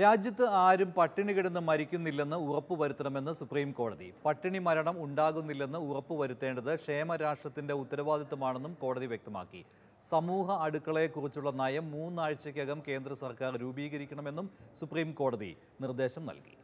രാജ്യത്ത് ആരും പട്ടിണി കിടന്ന് മരിക്കുന്നില്ലെന്ന് ഉറപ്പുവരുത്തണമെന്ന് സുപ്രീം കോടതി പട്ടിണി മരണം ഉണ്ടാകുന്നില്ലെന്ന് ഉറപ്പുവരുത്തേണ്ടത് ക്ഷേമരാഷ്ട്രത്തിന്റെ ഉത്തരവാദിത്തമാണെന്നും കോടതി വ്യക്തമാക്കി സമൂഹ അടുക്കളയെക്കുറിച്ചുള്ള നയം മൂന്നാഴ്ചയ്ക്കകം കേന്ദ്ര സർക്കാർ രൂപീകരിക്കണമെന്നും സുപ്രീം കോടതി നിർദ്ദേശം നൽകി